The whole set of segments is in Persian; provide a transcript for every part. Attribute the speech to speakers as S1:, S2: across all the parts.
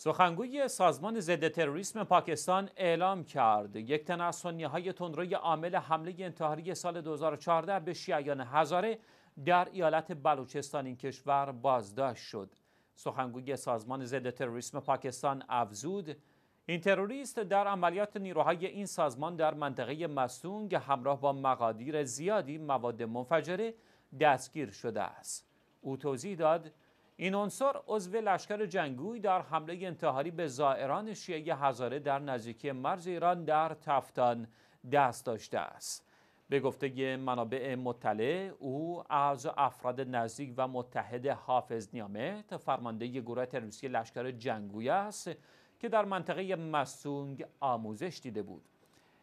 S1: سخنگوی سازمان ضد تروریسم پاکستان اعلام کرد یک تن از های تندروی عامل حمله انتحاری سال 2014 به شیعیان هزاره در ایالت بلوچستان این کشور بازداشت شد سخنگوی سازمان ضد تروریسم پاکستان افزود این تروریست در عملیات نیروهای این سازمان در منطقه مسونگ همراه با مقادیر زیادی مواد منفجره دستگیر شده است او توضیح داد این عنصر عضو لشکر جنگوی در حمله انتحاری به زائران شیعه هزاره در نزدیکی مرز ایران در تفتان دست داشته است به گفته منابع مطلع او از افراد نزدیک و متحد حافظ نیامه فرمانده گروه تروریستی لشکر جنگوی است که در منطقه مسونگ آموزش دیده بود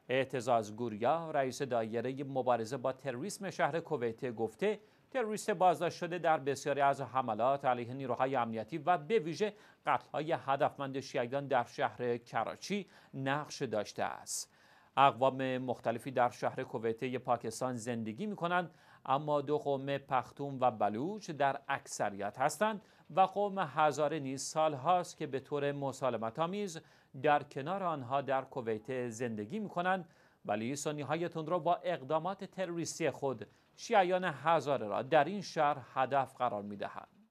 S1: اعتزاز گوریا رئیس دایره مبارزه با تروریسم شهر کویت گفته تروریست بازداشت شده در بسیاری از حملات علیه نیروهای امنیتی و به ویژه قتلهای هدفمند شیعیان در شهر کراچی نقش داشته است اقوام مختلفی در شهر کویته پاکستان زندگی می کنند اما دو قوم پختون و بلوچ در اکثریت هستند و قوم هزاره نیز هاست که به طور مسالمت آمیز در کنار آنها در کویت زندگی می کنند ولی سنی های تندرو با اقدامات تروریستی خود شیعیان هزاره را در این شهر هدف قرار میدهند